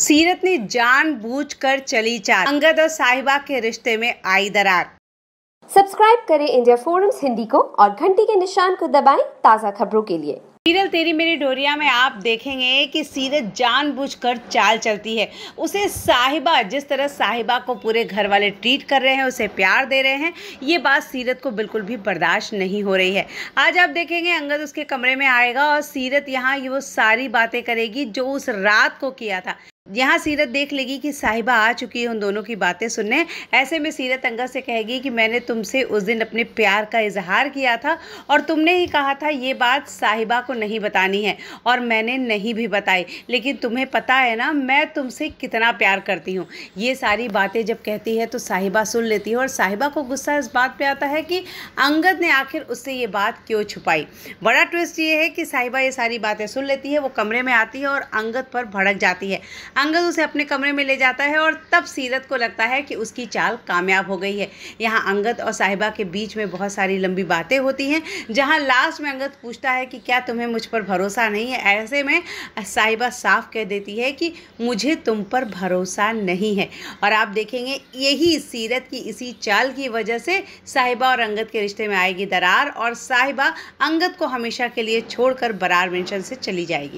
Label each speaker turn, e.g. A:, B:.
A: सीरत ने जानबूझकर चली चार अंगद और साहिबा के रिश्ते में आई दरार सब्सक्राइब करें इंडिया फोरम्स हिंदी को और घंटी के निशान को दबाएं ताज़ा खबरों के लिए सीरियल तेरी मेरी डोरिया में आप देखेंगे कि सीरत जानबूझकर चाल
B: चलती है उसे साहिबा जिस तरह साहिबा को पूरे घर वाले ट्रीट कर रहे हैं उसे प्यार दे रहे हैं ये बात सीरत को बिल्कुल भी बर्दाश्त नहीं हो रही है आज आप देखेंगे अंगद उसके कमरे में आएगा और सीरत यहाँ ये वो सारी बातें करेगी जो उस रात को किया था यहाँ सीरत देख लेगी कि साहिबा आ चुकी है उन दोनों की बातें सुनने ऐसे में सीरत अंगद से कहेगी कि मैंने तुमसे उस दिन अपने प्यार का इजहार किया था और तुमने ही कहा था ये बात साहिबा को नहीं बतानी है और मैंने नहीं भी बताई लेकिन तुम्हें पता है ना मैं तुमसे कितना प्यार करती हूँ ये सारी बातें जब कहती है तो साहिबा सुन लेती है और साहिबा को गुस्सा इस बात पर आता है कि अंगद ने आखिर उससे ये बात क्यों छुपाई बड़ा ट्विस्ट ये है कि साहिबा ये सारी बातें सुन लेती है वो कमरे में आती है और अंगद पर भड़क जाती है अंगद उसे अपने कमरे में ले जाता है और तब सीरत को लगता है कि उसकी चाल कामयाब हो गई है यहाँ अंगद और साहिबा के बीच में बहुत सारी लंबी बातें होती हैं जहाँ लास्ट में अंगद पूछता है कि क्या तुम्हें मुझ पर भरोसा नहीं है ऐसे में साहिबा साफ कह देती है कि मुझे तुम पर भरोसा नहीं है और आप देखेंगे यही सीरत की इसी चाल की वजह से साहिबा और अंगद के रिश्ते में आएगी दरार और साहिबा अंगद को हमेशा के लिए छोड़कर बरार मेंशन से चली जाएगी